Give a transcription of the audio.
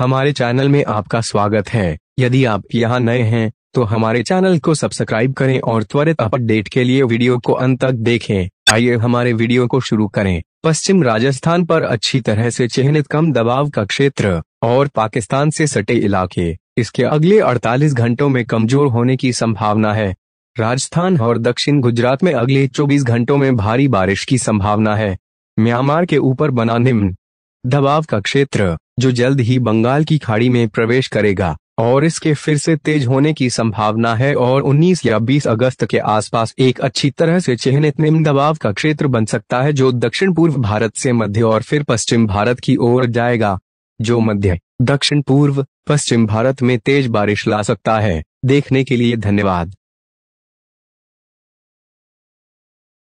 हमारे चैनल में आपका स्वागत है यदि आप यहाँ नए हैं तो हमारे चैनल को सब्सक्राइब करें और त्वरित अपडेट के लिए वीडियो को अंत तक देखें आइए हमारे वीडियो को शुरू करें पश्चिम राजस्थान पर अच्छी तरह से चिन्हित कम दबाव का क्षेत्र और पाकिस्तान से सटे इलाके इसके अगले 48 घंटों में कमजोर होने की संभावना है राजस्थान और दक्षिण गुजरात में अगले 24 घंटों में भारी बारिश की संभावना है म्यांमार के ऊपर बना निम्न दबाव का क्षेत्र जो जल्द ही बंगाल की खाड़ी में प्रवेश करेगा और इसके फिर से तेज होने की संभावना है और 19 या 20 अगस्त के आसपास एक अच्छी तरह से चिन्हित निम्न दबाव का क्षेत्र बन सकता है जो दक्षिण पूर्व भारत से मध्य और फिर पश्चिम भारत की ओर जाएगा जो मध्य दक्षिण पूर्व पश्चिम भारत में तेज बारिश ला सकता है देखने के लिए धन्यवाद